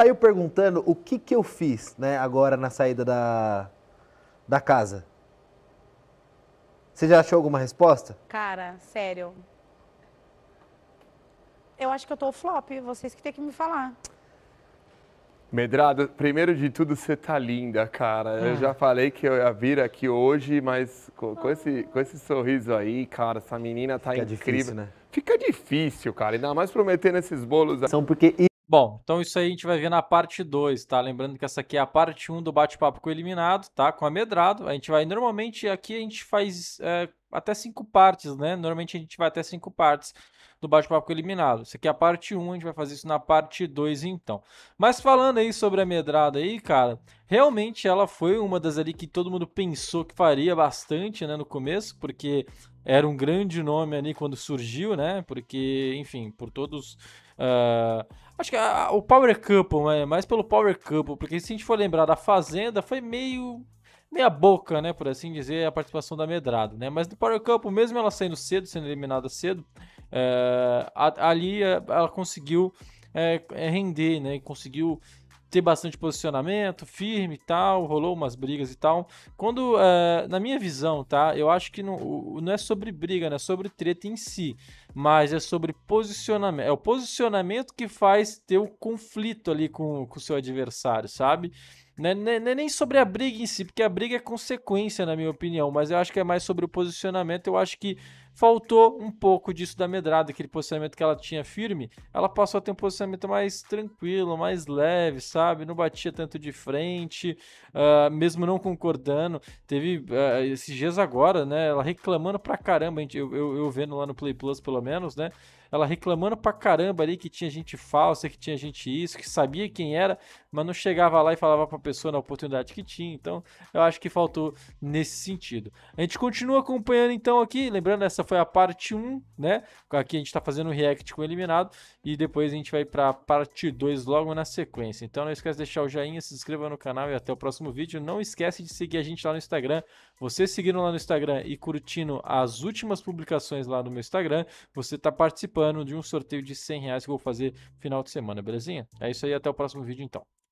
saiu perguntando o que, que eu fiz né, agora na saída da, da casa. Você já achou alguma resposta? Cara, sério. Eu acho que eu tô flop, vocês que tem que me falar. Medrado, primeiro de tudo, você tá linda, cara. Eu ah. já falei que eu ia vir aqui hoje, mas com, com ah. esse, com esse sorriso aí, cara, essa menina tá Fica incrível. Difícil, né? Fica difícil, cara, ainda mais prometendo esses bolos. São porque Bom, então isso aí a gente vai ver na parte 2, tá? Lembrando que essa aqui é a parte 1 um do bate-papo com o eliminado, tá? Com amedrado. A gente vai, normalmente, aqui a gente faz é, até cinco partes, né? Normalmente a gente vai até cinco partes do bate-papo com eliminado. Isso aqui é a parte 1, um, a gente vai fazer isso na parte 2, então. Mas falando aí sobre a medrada aí, cara, realmente ela foi uma das ali que todo mundo pensou que faria bastante, né? No começo, porque era um grande nome ali quando surgiu, né? Porque, enfim, por todos Uh, acho que a, o Power Couple, né? mais pelo Power Couple, porque se a gente for lembrar da Fazenda, foi meio meia boca, né, por assim dizer, a participação da Medrado, né? Mas do Power Cup, mesmo ela saindo cedo, sendo eliminada cedo, eh, ali eh, ela conseguiu é, render, né? Conseguiu ter bastante posicionamento, firme e tal, rolou umas brigas e tal. Quando, uh, na minha visão, tá? Eu acho que não, não é sobre briga, né? É sobre treta em si, mas é sobre posicionamento. É o posicionamento que faz ter o conflito ali com o seu adversário, sabe? não é né, né, nem sobre a briga em si, porque a briga é consequência, na minha opinião, mas eu acho que é mais sobre o posicionamento. Eu acho que faltou um pouco disso da medrada, aquele posicionamento que ela tinha firme, ela passou a ter um posicionamento mais tranquilo, mais leve, sabe? Não batia tanto de frente, uh, mesmo não concordando. Teve uh, esses dias agora, né? Ela reclamando pra caramba, eu, eu, eu vendo lá no Play Plus pelo menos, né? ela reclamando pra caramba ali que tinha gente falsa, que tinha gente isso, que sabia quem era, mas não chegava lá e falava pra pessoa na oportunidade que tinha. Então, eu acho que faltou nesse sentido. A gente continua acompanhando então aqui, lembrando essa foi a parte 1, né? Aqui a gente está fazendo o react com o eliminado e depois a gente vai para parte 2 logo na sequência. Então não esquece de deixar o joinha, se inscreva no canal e até o próximo vídeo. Não esquece de seguir a gente lá no Instagram. Você seguindo lá no Instagram e curtindo as últimas publicações lá no meu Instagram, você está participando de um sorteio de 100 reais que eu vou fazer final de semana, belezinha? É isso aí, até o próximo vídeo então.